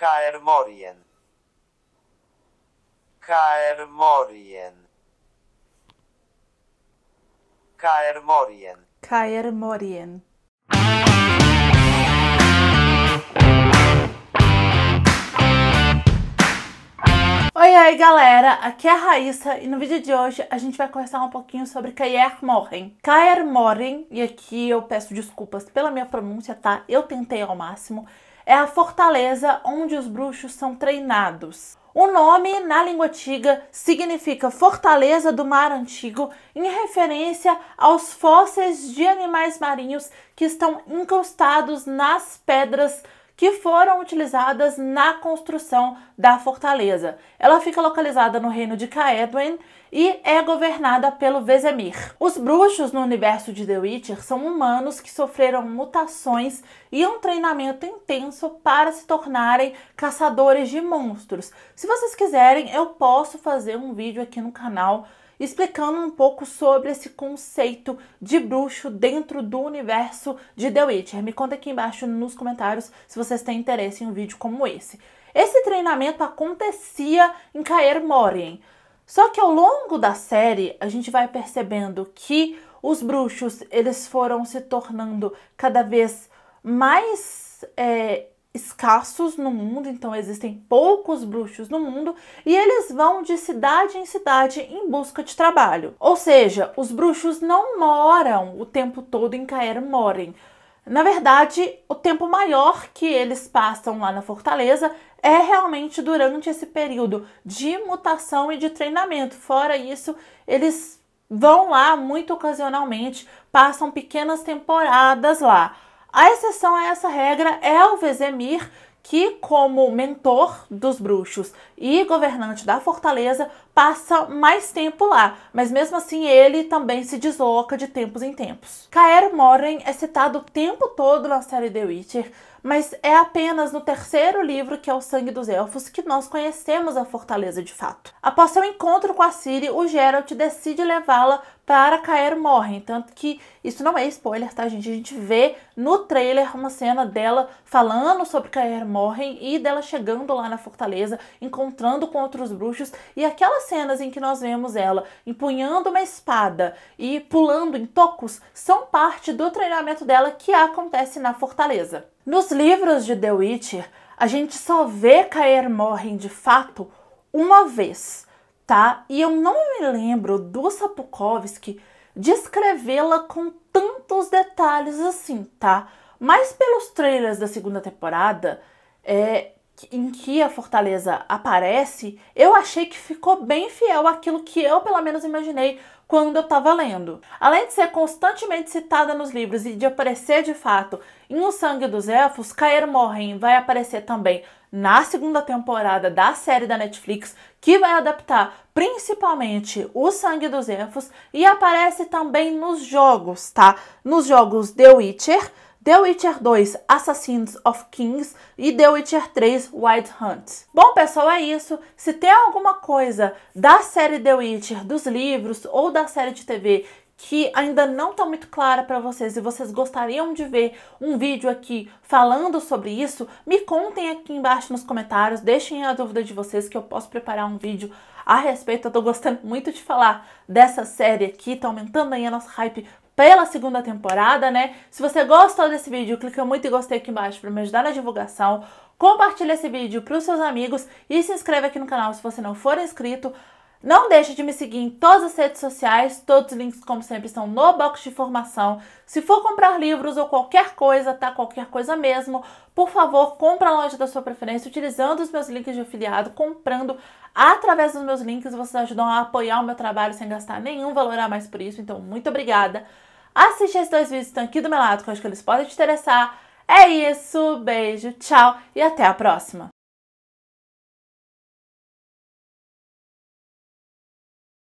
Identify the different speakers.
Speaker 1: Kaer Morien. Kaer Morien. Kaer Morien. Kaer Morien. Oi, oi, galera! Aqui é a Raíssa e no vídeo de hoje a gente vai conversar um pouquinho sobre Kayer Morren. Kayer Morren, e aqui eu peço desculpas pela minha pronúncia, tá? Eu tentei ao máximo é a fortaleza onde os bruxos são treinados. O nome, na língua antiga, significa Fortaleza do Mar Antigo, em referência aos fósseis de animais marinhos que estão encostados nas pedras que foram utilizadas na construção da fortaleza. Ela fica localizada no reino de Caedwen e é governada pelo Vezemir. Os bruxos no universo de The Witcher são humanos que sofreram mutações e um treinamento intenso para se tornarem caçadores de monstros. Se vocês quiserem, eu posso fazer um vídeo aqui no canal explicando um pouco sobre esse conceito de bruxo dentro do universo de The Witcher. Me conta aqui embaixo nos comentários se vocês têm interesse em um vídeo como esse. Esse treinamento acontecia em Caer Morien. Só que ao longo da série, a gente vai percebendo que os bruxos, eles foram se tornando cada vez mais é, escassos no mundo, então existem poucos bruxos no mundo e eles vão de cidade em cidade em busca de trabalho. Ou seja, os bruxos não moram o tempo todo em Caer Moren. Na verdade, o tempo maior que eles passam lá na fortaleza é realmente durante esse período de mutação e de treinamento. Fora isso, eles vão lá muito ocasionalmente, passam pequenas temporadas lá. A exceção a essa regra é o Vezemir, que, como mentor dos bruxos e governante da fortaleza, passa mais tempo lá, mas mesmo assim ele também se desloca de tempos em tempos. Caer Morhen é citado o tempo todo na série The Witcher, mas é apenas no terceiro livro, que é O Sangue dos Elfos, que nós conhecemos a fortaleza de fato. Após seu encontro com a Ciri, o Geralt decide levá-la para Caer Morrem, tanto que isso não é spoiler, tá, gente? A gente vê no trailer uma cena dela falando sobre Caer Morrem e dela chegando lá na fortaleza, encontrando com outros bruxos, e aquelas cenas em que nós vemos ela empunhando uma espada e pulando em tocos são parte do treinamento dela que acontece na fortaleza. Nos livros de The Witcher, a gente só vê Caer morrem de fato uma vez, tá? E eu não me lembro do Sapkowski descrevê-la com tantos detalhes assim, tá? Mas pelos trailers da segunda temporada, é, em que a fortaleza aparece, eu achei que ficou bem fiel àquilo que eu, pelo menos, imaginei quando eu estava lendo. Além de ser constantemente citada nos livros e de aparecer de fato em O Sangue dos Elfos, Caer Morhen vai aparecer também na segunda temporada da série da Netflix, que vai adaptar principalmente o Sangue dos Elfos e aparece também nos jogos, tá? Nos jogos The Witcher The Witcher 2 Assassins of Kings e The Witcher 3 Wild Hunt. Bom pessoal, é isso. Se tem alguma coisa da série The Witcher, dos livros ou da série de TV que ainda não está muito clara para vocês e vocês gostariam de ver um vídeo aqui falando sobre isso, me contem aqui embaixo nos comentários, deixem a dúvida de vocês que eu posso preparar um vídeo a respeito. Eu estou gostando muito de falar dessa série aqui, está aumentando aí a nossa hype pela segunda temporada, né? Se você gostou desse vídeo, clica muito em gostei aqui embaixo para me ajudar na divulgação. Compartilhe esse vídeo para os seus amigos e se inscreva aqui no canal se você não for inscrito. Não deixe de me seguir em todas as redes sociais, todos os links, como sempre, estão no box de informação. Se for comprar livros ou qualquer coisa, tá? Qualquer coisa mesmo, por favor, compra a loja da sua preferência, utilizando os meus links de afiliado, comprando através dos meus links, vocês ajudam a apoiar o meu trabalho sem gastar nenhum valor a mais por isso. Então, muito obrigada! Assiste esses dois vídeos que estão aqui do meu lado, que eu acho que eles podem te interessar. É isso, beijo, tchau e até a próxima!